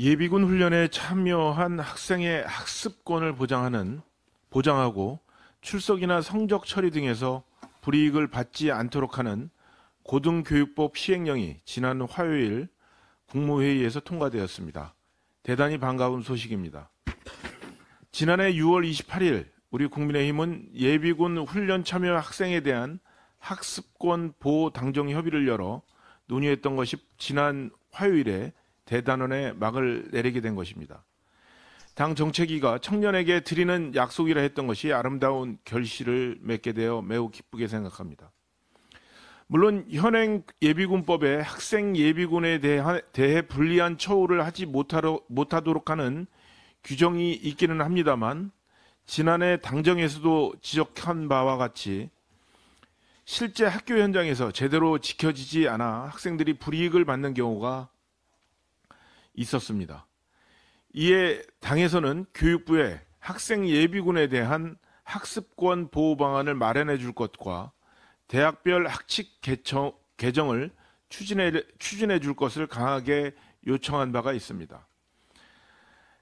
예비군 훈련에 참여한 학생의 학습권을 보장하는 보장하고 출석이나 성적 처리 등에서 불이익을 받지 않도록 하는 고등교육법 시행령이 지난 화요일 국무회의에서 통과되었습니다. 대단히 반가운 소식입니다. 지난해 6월 28일 우리 국민의힘은 예비군 훈련 참여 학생에 대한 학습권 보호 당정 협의를 열어 논의했던 것이 지난 화요일에 대단원의 막을 내리게 된 것입니다. 당 정책위가 청년에게 드리는 약속이라 했던 것이 아름다운 결실을 맺게 되어 매우 기쁘게 생각합니다. 물론 현행 예비군법에 학생 예비군에 대해, 불리한 처우를 하지 못하도록 하는 규정이 있기는 합니다만 지난해 당정에서도 지적한 바와 같이 실제 학교 현장에서 제대로 지켜지지 않아 학생들이 불이익을 받는 경우가 있었습니다. 이에 당에서는 교육부에 학생 예비군에 대한 학습권 보호 방안을 마련해 줄 것과 대학별 학칙 개청, 개정을 추진해, 추진해 줄 것을 강하게 요청한 바가 있습니다.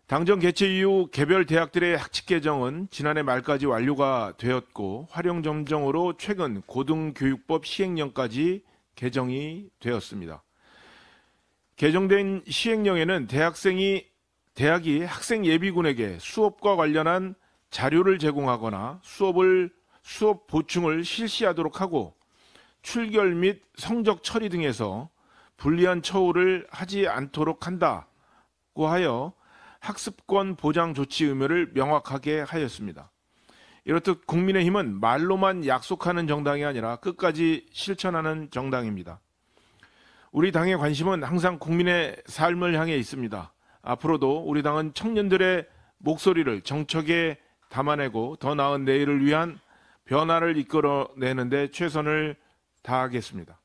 당정 개최 이후 개별 대학들의 학칙 개정은 지난해 말까지 완료가 되었고 활용 점정으로 최근 고등교육법 시행령까지 개정이 되었습니다. 개정된 시행령에는 대학생이 대학이 학생 예비군에게 수업과 관련한 자료를 제공하거나 수업을 수업 보충을 실시하도록 하고 출결 및 성적 처리 등에서 불리한 처우를 하지 않도록 한다고 하여 학습권 보장 조치 의무를 명확하게 하였습니다. 이렇듯 국민의힘은 말로만 약속하는 정당이 아니라 끝까지 실천하는 정당입니다. 우리 당의 관심은 항상 국민의 삶을 향해 있습니다. 앞으로도 우리 당은 청년들의 목소리를 정책에 담아내고 더 나은 내일을 위한 변화를 이끌어내는데 최선을 다하겠습니다.